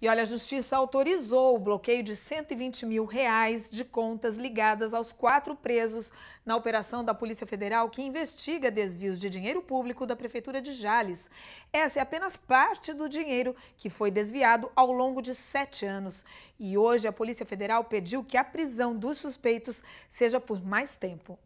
E olha, a Justiça autorizou o bloqueio de 120 mil reais de contas ligadas aos quatro presos na operação da Polícia Federal que investiga desvios de dinheiro público da Prefeitura de Jales. Essa é apenas parte do dinheiro que foi desviado ao longo de sete anos. E hoje a Polícia Federal pediu que a prisão dos suspeitos seja por mais tempo.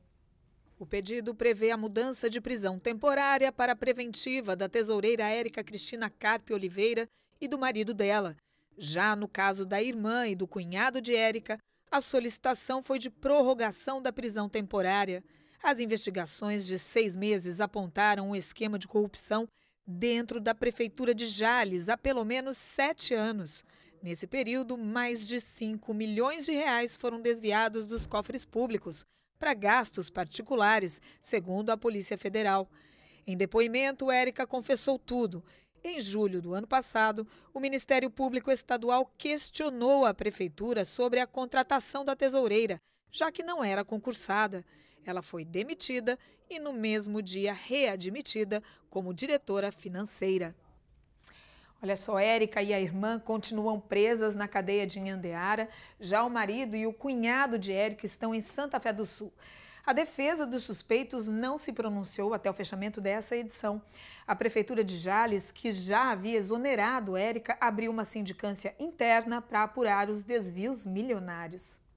O pedido prevê a mudança de prisão temporária para preventiva da tesoureira Érica Cristina Carpe Oliveira e do marido dela. Já no caso da irmã e do cunhado de Érica, a solicitação foi de prorrogação da prisão temporária. As investigações de seis meses apontaram um esquema de corrupção dentro da Prefeitura de Jales há pelo menos sete anos. Nesse período, mais de 5 milhões de reais foram desviados dos cofres públicos para gastos particulares, segundo a Polícia Federal. Em depoimento, Érica confessou tudo em julho do ano passado, o Ministério Público Estadual questionou a Prefeitura sobre a contratação da tesoureira, já que não era concursada. Ela foi demitida e, no mesmo dia, readmitida como diretora financeira. Olha só, Érica e a irmã continuam presas na cadeia de Nhandeara. Já o marido e o cunhado de Érica estão em Santa Fé do Sul. A defesa dos suspeitos não se pronunciou até o fechamento dessa edição. A Prefeitura de Jales, que já havia exonerado Érica, abriu uma sindicância interna para apurar os desvios milionários.